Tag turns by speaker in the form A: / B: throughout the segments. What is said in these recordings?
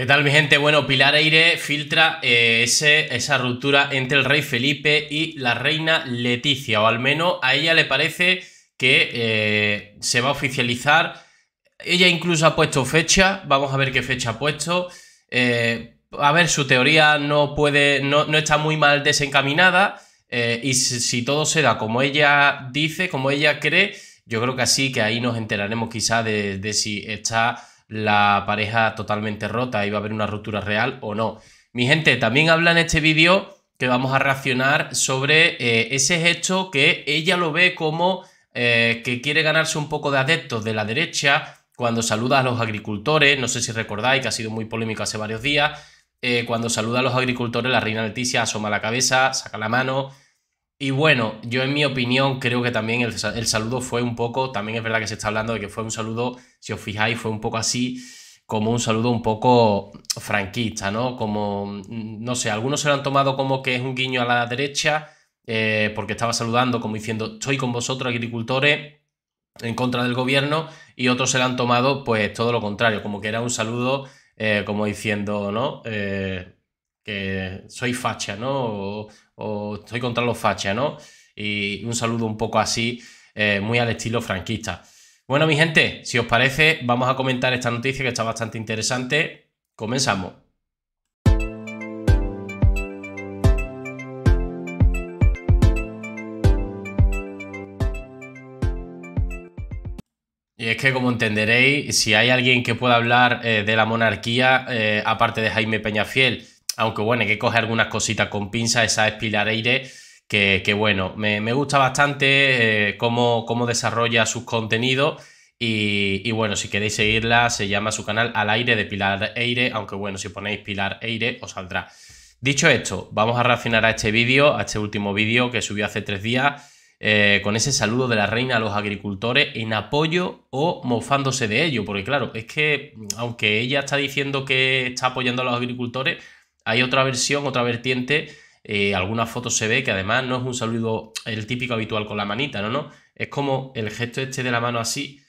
A: ¿Qué tal mi gente? Bueno, Pilar Aire filtra eh, esa ruptura entre el rey Felipe y la reina Leticia, o al menos a ella le parece que eh, se va a oficializar. Ella incluso ha puesto fecha, vamos a ver qué fecha ha puesto. Eh, a ver, su teoría no puede, no, está muy mal desencaminada y si, todo se da como ella dice, como ella cree, yo creo que así, que ahí nos enteraremos quizá de si está la pareja totalmente rota, iba a haber una ruptura real o no. Mi gente, también habla en este vídeo que vamos a reaccionar sobre eh, ese hecho que ella lo ve como eh, que quiere ganarse un poco de adeptos de la derecha cuando saluda a los agricultores, no sé si recordáis que ha sido muy polémico hace varios días, eh, cuando saluda a los agricultores la reina Leticia asoma la cabeza, saca la mano, y bueno, yo en mi opinión creo que también el, el, saludo fue un poco, también es verdad que se está hablando de que fue un saludo, si os fijáis, fue un poco así, como un saludo un poco franquista, ¿no? Como, mm, no sé, algunos se lo han tomado como que es un guiño a la derecha, eh, porque estaba saludando como diciendo, estoy con vosotros agricultores, en contra del gobierno, y otros se lo han tomado pues todo lo contrario, como que era un saludo eh, como diciendo, ¿no? Eh, que soy facha, ¿no? o estoy contra los fachas, ¿no? Y un saludo un poco así, eh, muy al estilo franquista. Bueno, mi gente, si os parece, vamos a comentar esta noticia que está bastante interesante. Comenzamos. Y es que, como entenderéis, si hay alguien que pueda hablar eh, de la monarquía, eh, aparte de Jaime Peñafiel, aunque bueno, hay que coger algunas cositas con pinza, esa es Pilar Eire, que, bueno, me, gusta bastante eh, cómo, desarrolla sus contenidos. Y, bueno, si queréis seguirla, se llama su canal Al Aire de Pilar Eire, aunque bueno, si ponéis Pilar Eire os saldrá. Dicho esto, vamos a reaccionar a este vídeo, a este último vídeo que subió hace tres días, eh, con ese saludo de la reina a los agricultores en apoyo o mofándose de ello, porque claro, es que aunque ella está diciendo que está apoyando a los agricultores, hay otra versión, otra vertiente. Eh, algunas fotos se ve que además no es un saludo el típico habitual con la manita, no, no. Es como el gesto este de la mano así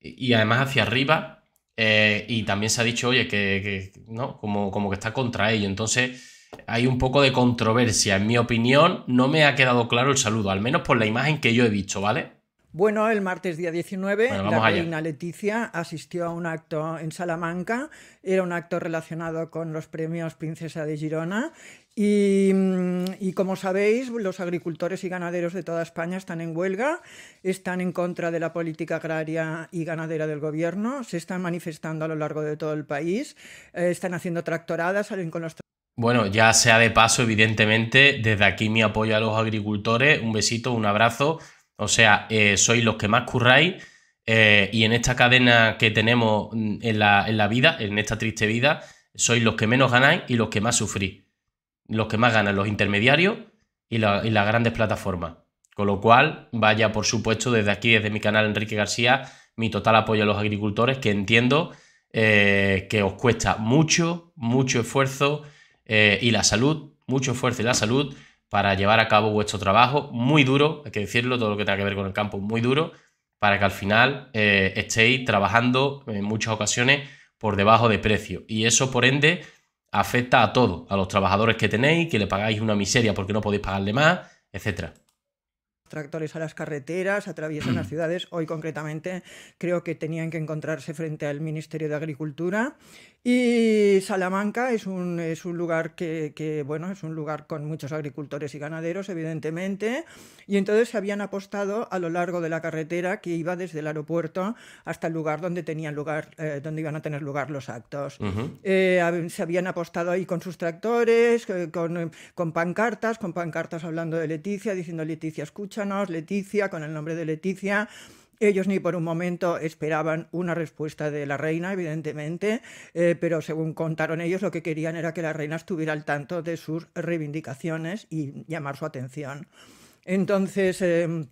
A: y además hacia arriba. Eh, y también se ha dicho, oye, que, no, como, como que está contra ello. Entonces, hay un poco de controversia. En mi opinión, no me ha quedado claro el saludo, al menos por la imagen que yo he visto, ¿vale?
B: Bueno, el martes día 19, la reina Leticia asistió a un acto en Salamanca. Era un acto relacionado con los premios Princesa de Girona. Mm, y, como sabéis, los agricultores y ganaderos de toda España están en huelga, están en contra de la política agraria y ganadera del gobierno, se están manifestando a lo largo de todo el país, eh, están haciendo tractoradas, salen con los
A: bueno, ya sea de paso, evidentemente, desde aquí mi apoyo a los agricultores, un besito, un abrazo o sea, eh, sois los que más curráis eh, y en esta cadena que tenemos mm, en la, vida, en esta triste vida, sois los que menos ganáis y los que más sufrís. Los que más ganan los intermediarios y, las grandes plataformas. Con lo cual, vaya por supuesto desde aquí, desde mi canal Enrique García, mi total apoyo a los agricultores, que entiendo eh, que os cuesta mucho, mucho esfuerzo y la salud, mucho esfuerzo y la salud, para llevar a cabo vuestro trabajo, muy duro, hay que decirlo, todo lo que tenga que ver con el campo, muy duro, para que al final eh, estéis trabajando en muchas ocasiones por debajo de precio. Y eso, por ende, afecta a todo, a los trabajadores que tenéis, que le pagáis una miseria porque no podéis pagarle más, etcétera
B: tractores a las carreteras, atraviesan las ciudades. Hoy concretamente creo que tenían que encontrarse frente al Ministerio de Agricultura y Salamanca es un, es un lugar que, bueno, es un lugar con muchos agricultores y ganaderos, evidentemente, y entonces se habían apostado a lo largo de la carretera que iba desde el aeropuerto hasta el lugar donde lugar, eh, donde iban a tener lugar los actos. Eh, se habían apostado ahí con sus tractores, eh, con, con pancartas, con pancartas hablando de Leticia, diciendo Leticia, escúchanos, Leticia, con el nombre de Leticia. Ellos ni por un momento esperaban una respuesta de la reina, evidentemente, eh, pero según contaron ellos, lo que querían era que la reina estuviera al tanto de sus reivindicaciones y llamar su atención. Entonces, em,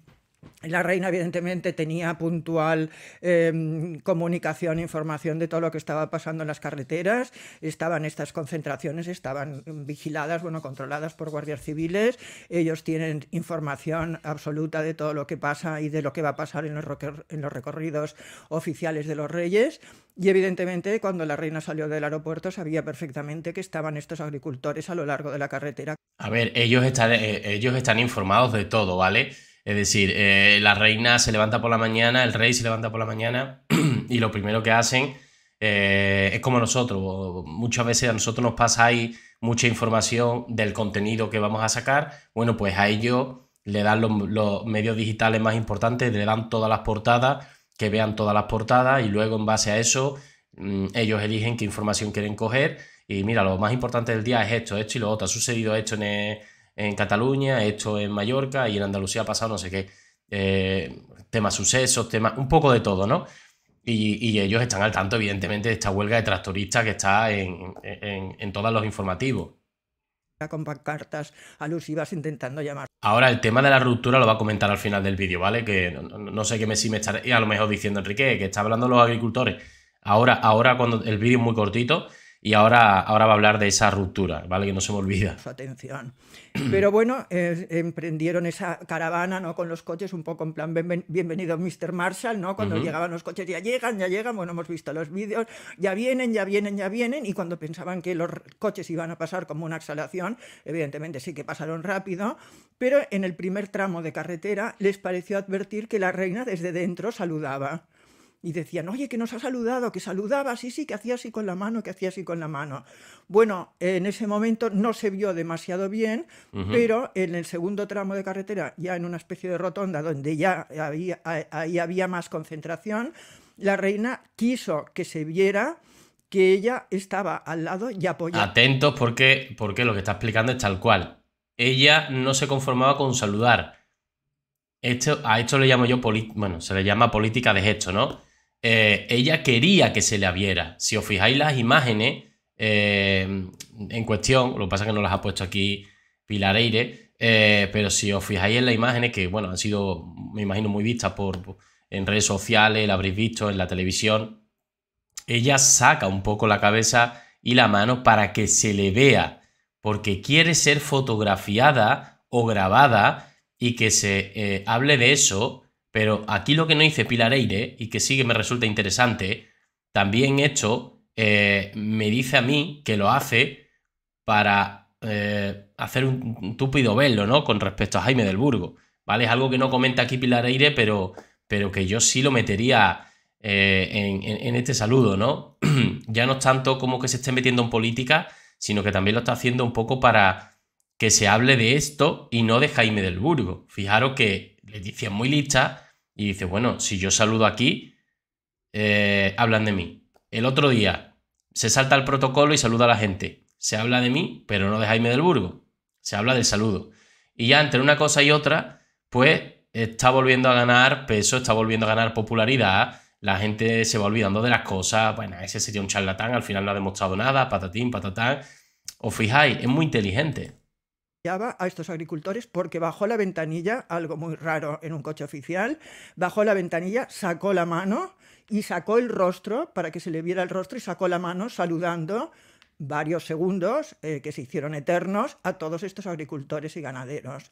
B: la reina, evidentemente, tenía puntual comunicación em, comunicación, información de todo lo que estaba pasando en las carreteras. Estaban estas concentraciones, estaban vigiladas, bueno, controladas por guardias civiles. Ellos tienen información absoluta de todo lo que pasa y de lo que va a pasar en los, en los recorridos oficiales de los reyes. Y evidentemente, cuando la reina salió del aeropuerto, sabía perfectamente que estaban estos agricultores a lo largo de la carretera.
A: A ver, ellos están, eh, ellos están informados de todo, ¿vale? Es decir, eh, la reina se levanta por la mañana, el rey se levanta por la mañana y lo primero que hacen eh, es como nosotros. Muchas veces a nosotros nos pasa ahí mucha información del contenido que vamos a sacar. Bueno, pues a ellos le dan los, los medios digitales más importantes, le dan todas las portadas, que vean todas las portadas y luego en base a eso mm, ellos eligen qué información quieren coger. Y mira, lo más importante del día es esto, esto y lo otro. Ha sucedido esto en... El, en Cataluña, esto en Mallorca y en Andalucía ha pasado no sé qué. Eh, temas sucesos, temas, un poco de todo, ¿no? Y, ellos están al tanto, evidentemente, de esta huelga de tractoristas que está en, en, todos los informativos.
B: Con alusivas intentando llamar.
A: Ahora, el tema de la ruptura lo va a comentar al final del vídeo, ¿vale? Que no, sé qué me, si me estaré a lo mejor diciendo Enrique, que está hablando los agricultores. Ahora, ahora cuando el vídeo es muy cortito, y ahora, ahora va a hablar de esa ruptura, ¿vale? Que no se me olvida. Atención.
B: Pero bueno, emprendieron esa caravana, ¿no? Con los coches, un poco en plan, bienvenido Mr. Marshall, ¿no? Cuando llegaban los coches, ya llegan, ya llegan, bueno, hemos visto los vídeos, ya vienen, ya vienen, ya vienen, y cuando pensaban que los coches iban a pasar como una exhalación, evidentemente sí que pasaron rápido, pero en el primer tramo de carretera les pareció advertir que la reina desde dentro saludaba y decían, oye, que nos ha saludado, que saludaba, sí, sí, que hacía así con la mano, que hacía así con la mano. Bueno, en ese momento no se vio demasiado bien, pero en el segundo tramo de carretera, ya en una especie de rotonda donde ya había, ahí había más concentración, la reina quiso que se viera que ella estaba al lado y apoyada.
A: Atentos porque, porque lo que está explicando es tal cual. Ella no se conformaba con saludar. Esto, a esto le llamo yo, bueno, se le llama política de gesto, ¿no? Eh, ella quería que se la viera. Si os fijáis las imágenes eh, en cuestión, lo que pasa es que no las ha puesto aquí Pilar Eire, eh, pero si os fijáis en las imágenes, que bueno, han sido, me imagino, muy vistas por, en redes sociales, la habréis visto en la televisión, ella saca un poco la cabeza y la mano para que se le vea, porque quiere ser fotografiada o grabada y que se hable de eso pero aquí lo que no hice Pilar Eire y que sí que me resulta interesante, también hecho, eh, me dice a mí que lo hace para eh, hacer un túpido velo, ¿no? Con respecto a Jaime del Burgo, ¿vale? Es algo que no comenta aquí Pilar Eire, pero, pero que yo sí lo metería eh, en, en, este saludo, ¿no? ya no es tanto como que se esté metiendo en política, sino que también lo está haciendo un poco para que se hable de esto y no de Jaime del Burgo. Fijaros que le es muy lista y dice, bueno, si yo saludo aquí, eh, hablan de mí. El otro día se salta el protocolo y saluda a la gente. Se habla de mí, pero no de Jaime del Burgo. Se habla del saludo. Y ya entre una cosa y otra, pues está volviendo a ganar peso, está volviendo a ganar popularidad. La gente se va olvidando de las cosas. Bueno, ese sería un charlatán, al final no ha demostrado nada, patatín, patatán. O fijáis, es muy inteligente
B: a estos agricultores porque bajó la ventanilla, algo muy raro en un coche oficial, bajó la ventanilla, sacó la mano y sacó el rostro para que se le viera el rostro y sacó la mano saludando varios segundos eh, que se hicieron eternos a todos estos agricultores y ganaderos.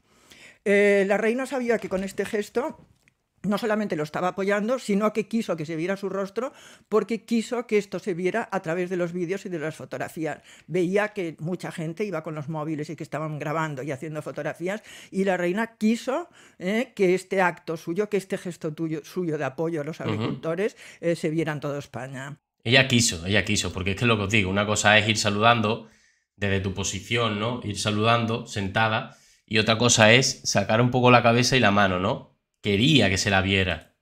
B: Eh, la reina sabía que con este gesto no solamente lo estaba apoyando, sino que quiso que se viera su rostro porque quiso que esto se viera a través de los vídeos y de las fotografías. Veía que mucha gente iba con los móviles y que estaban grabando y haciendo fotografías y la reina quiso eh, que este acto suyo, que este gesto tuyo, suyo de apoyo a los agricultores eh, se viera en toda España.
A: Ella quiso, ella quiso, porque es que lo que os digo, una cosa es ir saludando desde tu posición, ¿no? Ir saludando sentada y otra cosa es sacar un poco la cabeza y la mano, ¿no? quería que se la viera.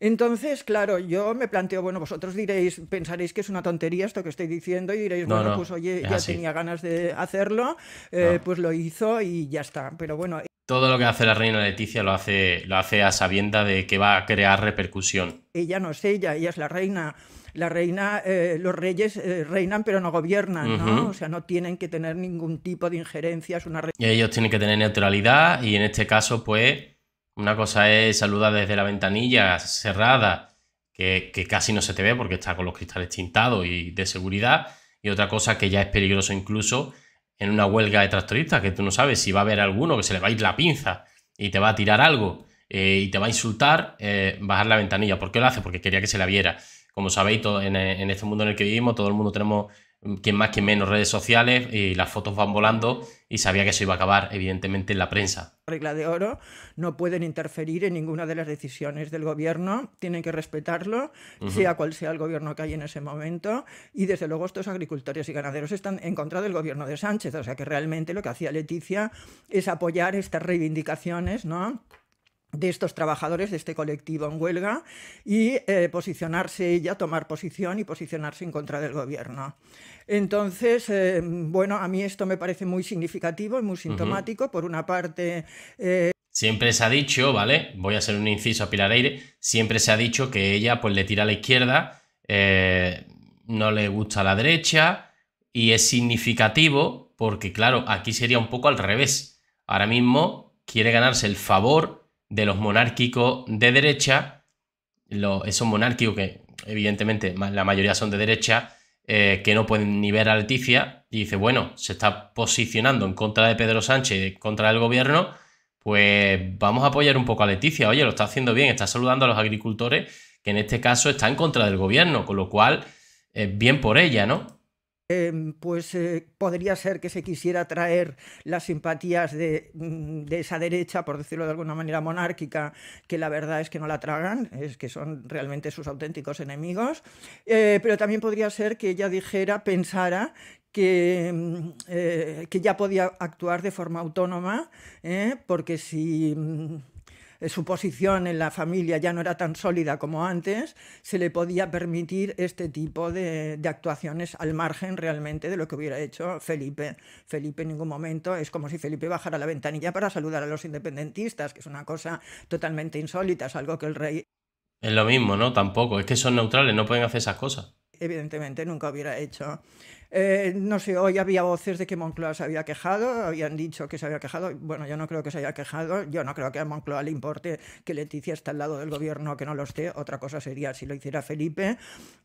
B: Entonces, claro, yo me planteo, bueno, vosotros diréis, pensaréis que es una tontería esto que estoy diciendo y diréis, no, bueno, pues oye, ya tenía ganas de hacerlo, eh, pues lo hizo y ya está. Pero bueno.
A: Todo lo que hace la reina Leticia lo hace, lo hace a sabienda de que va a crear repercusión.
B: Ella no es ella, ella es la reina la reina, eh, los reyes eh, reinan pero no
A: gobiernan, ¿no? O sea,
B: no tienen que tener ningún tipo de injerencias. ellos
A: tienen que tener neutralidad y en este caso, pues, una cosa es saludar desde la ventanilla cerrada, que, casi no se te ve porque está con los cristales tintados y de seguridad. Y otra cosa que ya es peligroso incluso en una huelga de tractoristas, que tú no sabes si va a haber alguno que se le va a ir la pinza y te va a tirar algo eh, y te va a insultar, eh, bajar la ventanilla. ¿Por qué lo hace? Porque quería que se la viera. Como sabéis, en, este mundo en el que vivimos, todo el mundo tenemos quien más que menos redes sociales y las fotos van volando y sabía que eso iba a acabar evidentemente en la prensa.
B: Regla de oro, no pueden interferir en ninguna de las decisiones del gobierno, tienen que respetarlo, sea cual sea el gobierno que hay en ese momento y desde luego estos agricultores y ganaderos están en contra del gobierno de Sánchez, o sea que realmente lo que hacía Leticia es apoyar estas reivindicaciones, ¿no? de estos trabajadores, de este colectivo en huelga, y eh, posicionarse ella, tomar posición y posicionarse en contra del gobierno. Entonces, eh, bueno, a mí esto me parece muy significativo y muy sintomático. Por una parte... Eh,
A: siempre se ha dicho, ¿vale? Voy a hacer un inciso a Pilar Aire, siempre se ha dicho que ella pues le tira a la izquierda, no le gusta la derecha, y es significativo porque, claro, aquí sería un poco al revés. Ahora mismo quiere ganarse el favor de los monárquicos de derecha, esos monárquicos que evidentemente la mayoría son de derecha, eh, que no pueden ni ver a Leticia, y dice, bueno, se está posicionando en contra de Pedro Sánchez, en contra del gobierno, pues vamos a apoyar un poco a Leticia, oye, lo está haciendo bien, está saludando a los agricultores, que en este caso está en contra del gobierno, con lo cual, eh, bien por ella, ¿no?
B: Em, pues eh, podría ser que se quisiera traer las simpatías mm, de, esa derecha, por decirlo de alguna manera monárquica, que la verdad es que no la tragan, es que son realmente sus auténticos enemigos, eh, pero también podría ser que ella dijera, pensara que, mm, eh, que ya podía actuar de forma autónoma, porque si mm, eh, su posición en la familia ya no era tan sólida como antes, se le podía permitir este tipo de, actuaciones al margen realmente de lo que hubiera hecho Felipe. Felipe en ningún momento es como si Felipe bajara la ventanilla para saludar a los independentistas, que es una cosa totalmente insólita, es algo que el rey...
A: Es lo mismo, ¿no? Tampoco, es que son neutrales, no pueden hacer esas cosas
B: evidentemente nunca hubiera hecho. Eh, no sé, hoy había voces de que Moncloa se había quejado, habían dicho que se había quejado. Bueno, yo no creo que se haya quejado, yo no creo que a Moncloa le importe que Leticia está al lado del gobierno, o que no lo esté. Otra cosa sería si lo hiciera Felipe,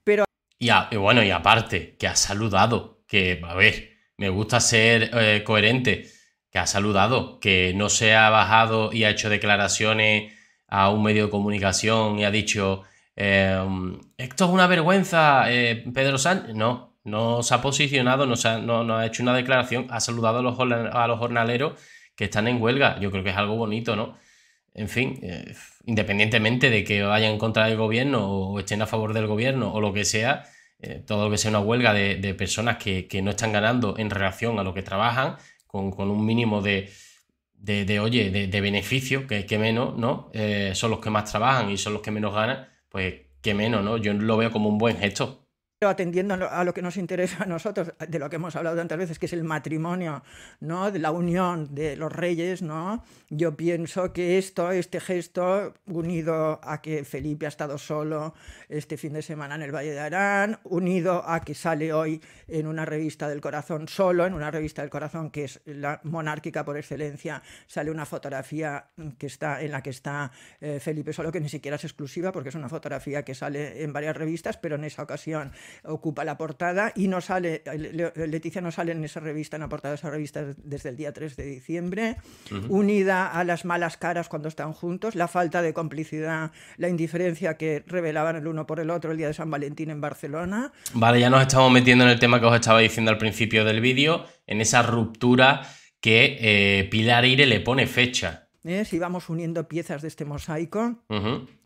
B: pero...
A: Y, bueno, y aparte, que ha saludado, que, a ver, me gusta ser eh, coherente, que ha saludado, que no se ha bajado y ha hecho declaraciones a un medio de comunicación y ha dicho Em, esto es una vergüenza, eh, Pedro Sánchez. No, no se ha posicionado, no, se ha, hecho una declaración, ha saludado a los, jornaleros que están en huelga. Yo creo que es algo bonito, ¿no? En fin, eh, independientemente de que vayan en contra del gobierno o estén a favor del gobierno o lo que sea, eh, todo lo que sea una huelga de, personas que, no están ganando en relación a lo que trabajan, con, un mínimo de, de, oye, de, beneficio, que, que menos, ¿no? son los que más trabajan y son los que menos ganan pues qué menos, ¿no? Yo lo veo como un buen gesto
B: atendiendo a lo que nos interesa a nosotros, de lo que hemos hablado tantas veces, que es el matrimonio, ¿no? de la unión de los reyes, ¿no? yo pienso que esto, este gesto, unido a que Felipe ha estado solo este fin de semana en el Valle de Arán, unido a que sale hoy en una revista del corazón solo, en una revista del corazón que es la monárquica por excelencia, sale una fotografía que está, en la que está eh, Felipe solo, que ni siquiera es exclusiva, porque es una fotografía que sale en varias revistas, pero en esa ocasión ocupa la portada y no sale, eh, eh, Leticia no sale en esa revista, en la portada de esa revista desde el día 3 de diciembre, unida a las malas caras cuando están juntos, la falta de complicidad, la indiferencia que revelaban el uno por el otro el día de San Valentín en Barcelona.
A: Vale, ya nos estamos metiendo en el tema que os estaba diciendo al principio del vídeo, en esa ruptura que eh, Pilar Ire le pone fecha.
B: Si vamos uniendo piezas de este mosaico,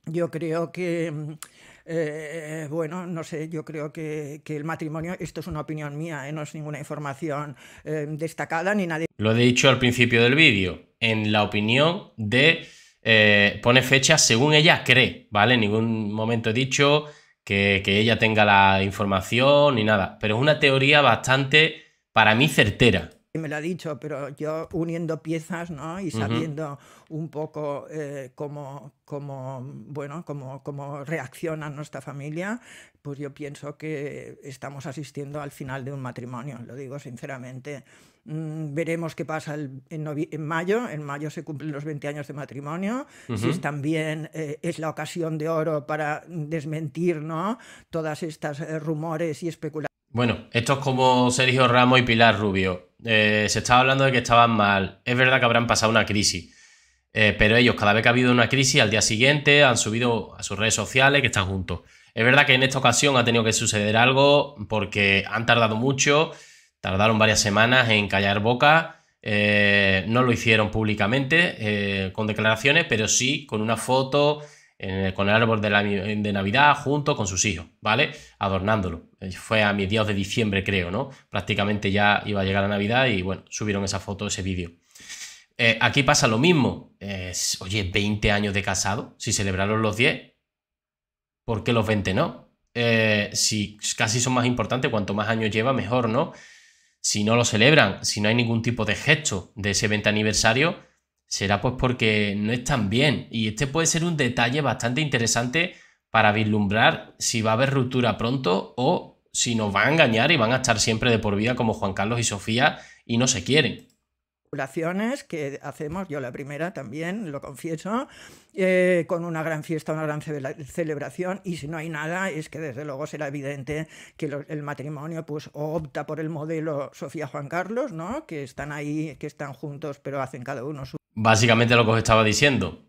B: yo creo que mm, eh, eh, bueno, no sé, yo creo que, el matrimonio, esto es una opinión mía, eh, no es ninguna información destacada ni nadie.
A: Lo he dicho al principio del vídeo, en la opinión de... pone fechas según ella cree, ¿vale? En ningún momento he dicho que, que ella tenga la información ni nada, pero es una teoría bastante, para mí, certera
B: me lo ha dicho, pero yo uniendo piezas ¿no? y sabiendo un poco eh, cómo, cómo, bueno, cómo, cómo reacciona nuestra familia, pues yo pienso que estamos asistiendo al final de un matrimonio, lo digo sinceramente. Mm, veremos qué pasa en, mayo. En mayo se cumplen los 20 años de matrimonio. Si es también eh, es la ocasión de oro para desmentir ¿no? todas estas eh, rumores y especulaciones.
A: Bueno, esto es como Sergio Ramos y Pilar Rubio eh, se estaba hablando de que estaban mal. Es verdad que habrán pasado una crisis. Eh, pero ellos, cada vez que ha habido una crisis, al día siguiente han subido a sus redes sociales que están juntos. Es verdad que en esta ocasión ha tenido que suceder algo porque han tardado mucho, tardaron varias semanas en callar boca, eh, no lo hicieron públicamente con declaraciones, pero sí con una foto con el árbol de, Navidad junto con sus hijos, ¿vale? Adornándolo. Eh, fue a mediados de diciembre, creo, ¿no? Prácticamente ya iba a llegar la Navidad y bueno, subieron esa foto, ese vídeo. Eh, aquí pasa lo mismo. oye, 20 años de casado, si celebraron los 10, ¿por qué los 20 no? Eh, si casi son más importantes, cuanto más años lleva, mejor, ¿no? Si no lo celebran, si no hay ningún tipo de gesto de ese 20 aniversario, será pues porque no están bien. Y este puede ser un detalle bastante interesante para vislumbrar si va a haber ruptura pronto o si nos van a engañar y van a estar siempre de por vida como Juan Carlos y Sofía y no se quieren
B: que hacemos, yo la primera también, lo confieso, eh, con una gran fiesta, una gran celebración, y si no hay nada, es que desde luego será evidente que el matrimonio pues opta por el modelo Sofía Juan Carlos, ¿no? Que están ahí, que están juntos, pero hacen cada uno su
A: básicamente lo que os estaba diciendo.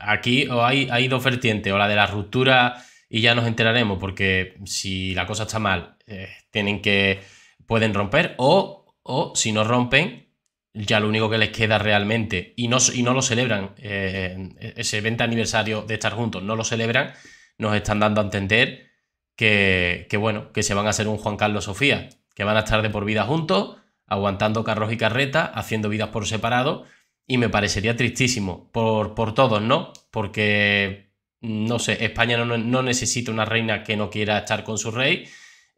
A: Aquí hay, dos vertientes, o la de la ruptura y ya nos enteraremos, porque si la cosa está mal, eh, tienen que, pueden romper, o, si no rompen, ya lo único que les queda realmente, y no, no lo celebran, eh, ese 20 aniversario de estar juntos, no lo celebran, nos están dando a entender que, que, bueno, que se van a hacer un Juan Carlos Sofía, que van a estar de por vida juntos, aguantando carros y carretas, haciendo vidas por separado, y me parecería tristísimo por, por todos, ¿no? Porque, no sé, España no, necesita una reina que no quiera estar con su rey.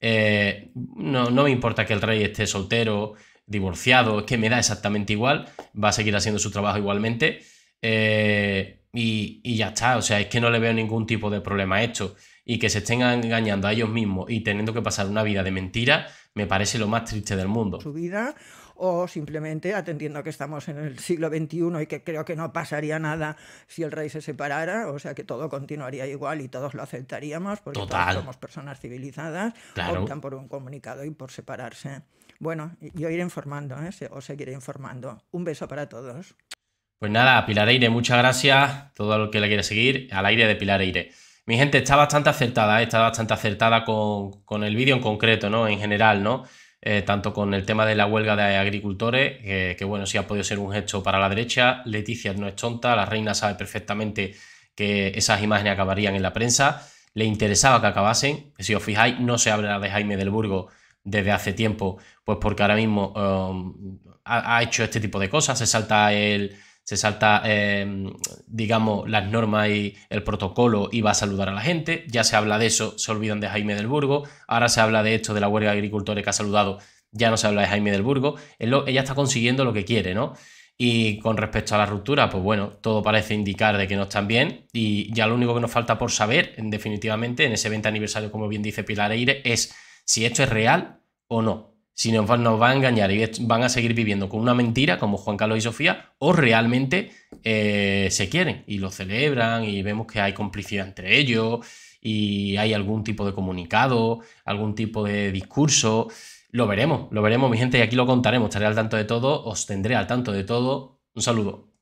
A: Eh, no, no me importa que el rey esté soltero, divorciado, es que me da exactamente igual, va a seguir haciendo su trabajo igualmente. Eh, y, y, ya está, o sea, es que no le veo ningún tipo de problema a esto. Y que se estén engañando a ellos mismos y teniendo que pasar una vida de mentira, me parece lo más triste del mundo. Su
B: vida o simplemente atendiendo que estamos en el siglo XXI y que creo que no pasaría nada si el rey se separara, o sea que todo continuaría igual y todos lo aceptaríamos porque todos somos personas civilizadas, optan por un comunicado y por separarse. Bueno, yo iré informando, o ¿eh? os seguiré informando. Un beso para todos.
A: Pues nada, Pilar Eire, muchas gracias. Todo lo que le quiere seguir, al aire de Pilar Eire. Mi gente está bastante acertada, ¿eh? está bastante acertada con, con el vídeo en concreto, ¿no? En general, ¿no? Eh, tanto con el tema de la huelga de agricultores, que bueno, sí ha podido ser un gesto para la derecha. Leticia no es tonta, la reina sabe perfectamente que esas imágenes acabarían en la prensa. Le interesaba que acabasen. Si os fijáis, no se habla de Jaime del Burgo desde hace tiempo, pues porque ahora mismo eh, ha, hecho este tipo de cosas. Se salta el, se salta, em, digamos, las normas y el protocolo y va a saludar a la gente. Ya se habla de eso, se olvidan de Jaime del Burgo. Ahora se habla de esto de la huelga de agricultores que ha saludado, ya no se habla de Jaime del Burgo. ella está consiguiendo lo que quiere, ¿no? Y con respecto a la ruptura, pues bueno, todo parece indicar de que no están bien. Y ya lo único que nos falta por saber, definitivamente, en ese 20 aniversario, como bien dice Pilar Eire, es si esto es real o no si nos, va a engañar y van a seguir viviendo con una mentira como Juan Carlos y Sofía, o realmente eh, se quieren y lo celebran y vemos que hay complicidad entre ellos y hay algún tipo de comunicado, algún tipo de discurso. Lo veremos, lo veremos, mi gente, y aquí lo contaremos. Estaré al tanto de todo, os tendré al tanto de todo. Un saludo.